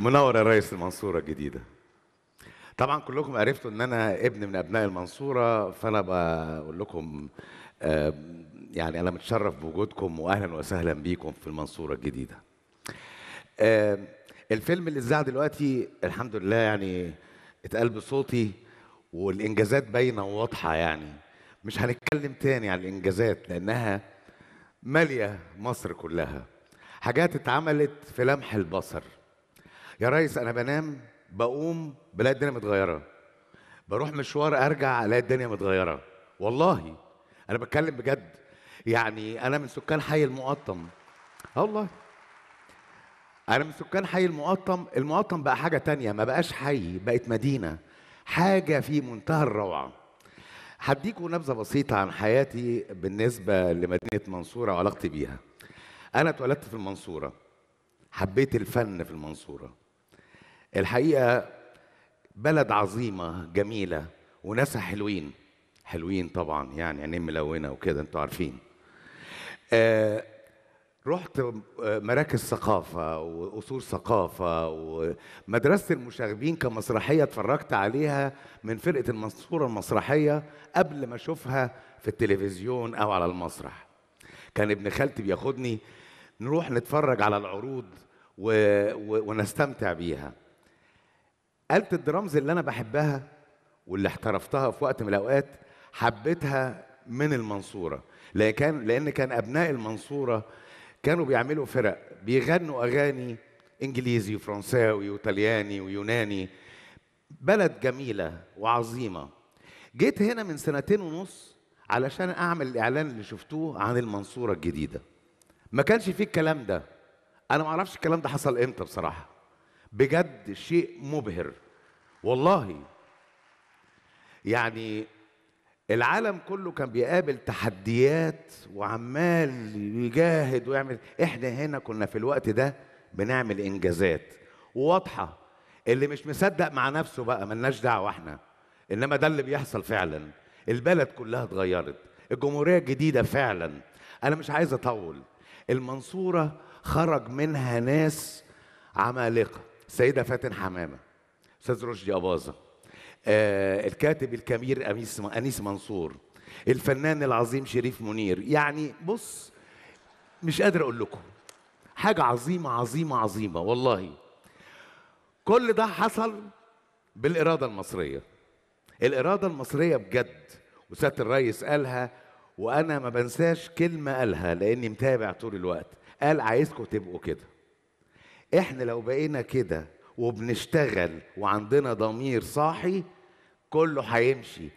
منور يا ريس المنصورة الجديدة طبعا كلكم عرفتوا ان انا ابن من ابناء المنصورة فانا بقول لكم يعني انا متشرف بوجودكم واهلا وسهلا بيكم في المنصورة الجديدة الفيلم اللي اتذاع دلوقتي الحمد لله يعني اتقال بصوتي والانجازات باينه وواضحه يعني مش هنتكلم تاني عن الانجازات لانها ماليه مصر كلها حاجات اتعملت في لمح البصر يا ريس انا بنام بقوم بلاقي الدنيا متغيره بروح مشوار ارجع الاقي الدنيا متغيره والله انا بتكلم بجد يعني انا من سكان حي المقطم اه والله انا من سكان حي المقطم المقطم بقى حاجه تانية ما بقاش حي بقت مدينه حاجه في منتهى الروعه هديكم نبذه بسيطه عن حياتي بالنسبه لمدينه منصوره وعلاقتي بيها انا اتولدت في المنصوره حبيت الفن في المنصوره الحقيقه بلد عظيمه جميله وناسها حلوين حلوين طبعا يعني عينين ملونه وكده انتوا عارفين آه، رحت آه، مراكز ثقافة وقصور ثقافة ومدرسة المشاغبين كمسرحية اتفرجت عليها من فرقة المنصورة المسرحية قبل ما أشوفها في التلفزيون أو على المسرح. كان ابن خالتي بياخدني نروح نتفرج على العروض و... و... ونستمتع بيها. قالت الدرامز اللي أنا بحبها واللي احترفتها في وقت من الأوقات حبيتها من المنصورة لأن كان لأن كان أبناء المنصورة كانوا بيعملوا فرق بيغنوا أغاني إنجليزي وفرنساوي وطلياني ويوناني بلد جميلة وعظيمة جيت هنا من سنتين ونص علشان أعمل الإعلان اللي شفتوه عن المنصورة الجديدة ما كانش فيه الكلام ده أنا ما أعرفش الكلام ده حصل إمتى بصراحة بجد شيء مبهر والله يعني العالم كله كان بيقابل تحديات وعمال يجاهد ويعمل احنا هنا كنا في الوقت ده بنعمل انجازات واضحه اللي مش مصدق مع نفسه بقى ملناش دعوه احنا انما ده اللي بيحصل فعلا البلد كلها اتغيرت الجمهوريه الجديده فعلا انا مش عايز اطول المنصوره خرج منها ناس عمالقه سيده فاتن حمامه استاذ رشدي اباظه آه الكاتب الكبير انيس انيس منصور الفنان العظيم شريف منير يعني بص مش قادر اقول لكم حاجه عظيمه عظيمه عظيمه والله كل ده حصل بالاراده المصريه الاراده المصريه بجد وسياده الرئيس قالها وانا ما بنساش كلمه قالها لاني متابع طول الوقت قال عايزكم تبقوا كده احنا لو بقينا كده وبنشتغل وعندنا ضمير صاحي كله هيمشي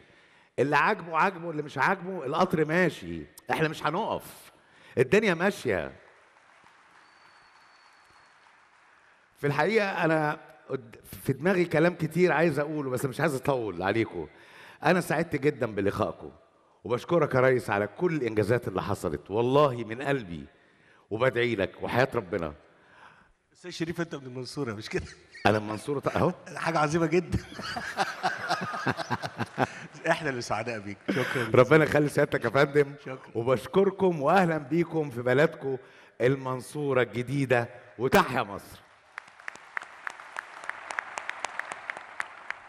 اللي عاجبه عاجبه اللي مش عاجبه القطر ماشي احنا مش هنقف الدنيا ماشيه في الحقيقه انا في دماغي كلام كتير عايز اقوله بس مش عايز اطول عليكم انا سعدت جدا بلقائكم وبشكرك يا ريس على كل الانجازات اللي حصلت والله من قلبي وبدعي لك وحياه ربنا استاذ شريف انت من المنصوره مش كده؟ انا من المنصوره اهو حاجه عظيمه جدا احنا اللي سعداء بيك شكرا ربنا يخلي سيادتك يا فندم وبشكركم واهلا بيكم في بلدكم المنصوره الجديده وتحيا مصر